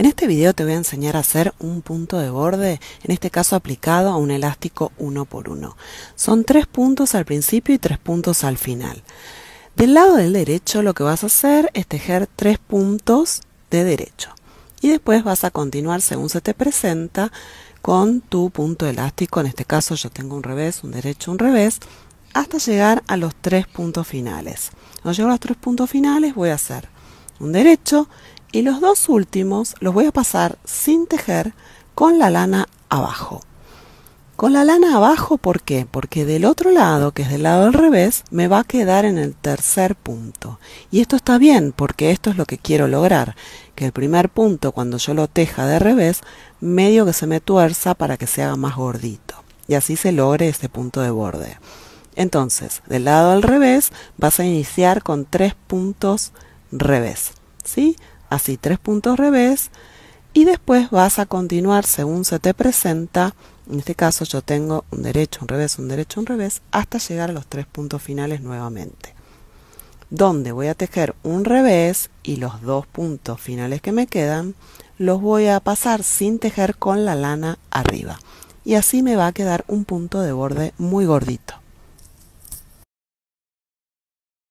En este video te voy a enseñar a hacer un punto de borde, en este caso aplicado a un elástico uno por uno. Son tres puntos al principio y tres puntos al final. Del lado del derecho lo que vas a hacer es tejer tres puntos de derecho y después vas a continuar según se te presenta con tu punto elástico, en este caso yo tengo un revés, un derecho, un revés, hasta llegar a los tres puntos finales. Cuando llego a los tres puntos finales voy a hacer un derecho y los dos últimos los voy a pasar sin tejer con la lana abajo. Con la lana abajo, ¿por qué? Porque del otro lado, que es del lado al revés, me va a quedar en el tercer punto. Y esto está bien, porque esto es lo que quiero lograr, que el primer punto, cuando yo lo teja de revés, medio que se me tuerza para que se haga más gordito. Y así se logre este punto de borde. Entonces, del lado al revés, vas a iniciar con tres puntos revés, ¿sí? así tres puntos revés, y después vas a continuar según se te presenta, en este caso yo tengo un derecho, un revés, un derecho, un revés, hasta llegar a los tres puntos finales nuevamente, donde voy a tejer un revés y los dos puntos finales que me quedan los voy a pasar sin tejer con la lana arriba. Y así me va a quedar un punto de borde muy gordito.